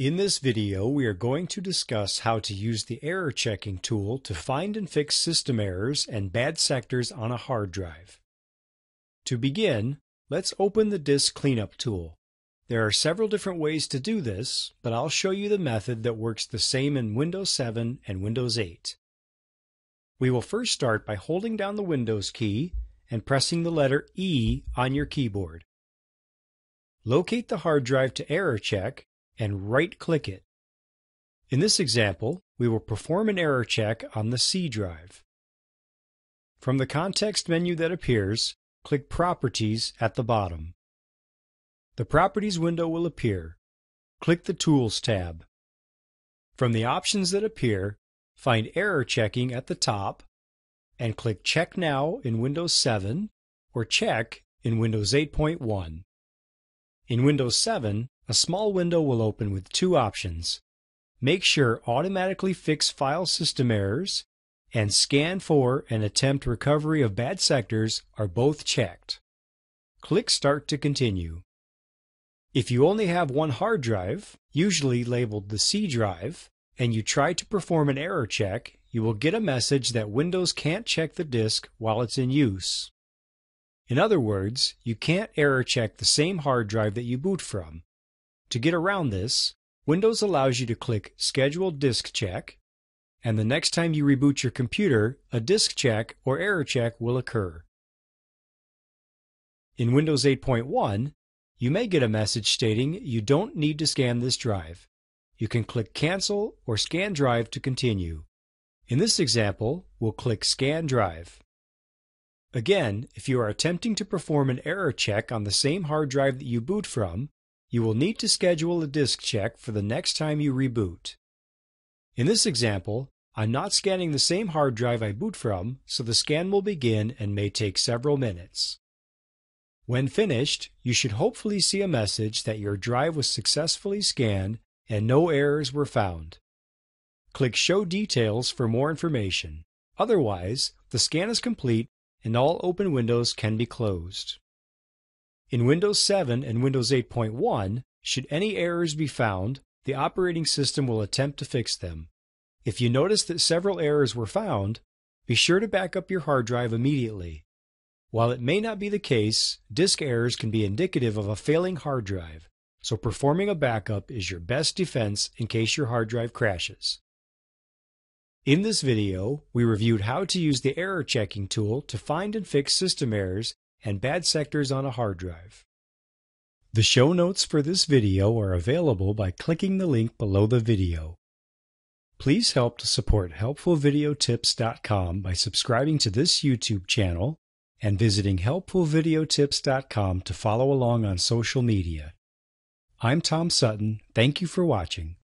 In this video, we are going to discuss how to use the error checking tool to find and fix system errors and bad sectors on a hard drive. To begin, let's open the Disk Cleanup tool. There are several different ways to do this, but I'll show you the method that works the same in Windows 7 and Windows 8. We will first start by holding down the Windows key and pressing the letter E on your keyboard. Locate the hard drive to error check and right-click it. In this example, we will perform an error check on the C drive. From the context menu that appears, click Properties at the bottom. The Properties window will appear. Click the Tools tab. From the options that appear, find Error Checking at the top and click Check Now in Windows 7 or Check in Windows 8.1. In Windows 7, a small window will open with two options. Make sure Automatically Fix File System Errors and Scan for and Attempt Recovery of Bad Sectors are both checked. Click Start to continue. If you only have one hard drive, usually labeled the C drive, and you try to perform an error check, you will get a message that Windows can't check the disk while it's in use. In other words, you can't error check the same hard drive that you boot from, to get around this, Windows allows you to click Schedule Disk Check, and the next time you reboot your computer, a disk check or error check will occur. In Windows 8.1, you may get a message stating you don't need to scan this drive. You can click Cancel or Scan Drive to continue. In this example, we'll click Scan Drive. Again, if you are attempting to perform an error check on the same hard drive that you boot from, you will need to schedule a disk check for the next time you reboot. In this example, I'm not scanning the same hard drive I boot from, so the scan will begin and may take several minutes. When finished, you should hopefully see a message that your drive was successfully scanned and no errors were found. Click Show Details for more information. Otherwise, the scan is complete and all open windows can be closed. In Windows 7 and Windows 8.1, should any errors be found, the operating system will attempt to fix them. If you notice that several errors were found, be sure to back up your hard drive immediately. While it may not be the case, disk errors can be indicative of a failing hard drive, so performing a backup is your best defense in case your hard drive crashes. In this video, we reviewed how to use the error checking tool to find and fix system errors and bad sectors on a hard drive. The show notes for this video are available by clicking the link below the video. Please help to support HelpfulVideotips.com by subscribing to this YouTube channel and visiting HelpfulVideotips.com to follow along on social media. I'm Tom Sutton. Thank you for watching.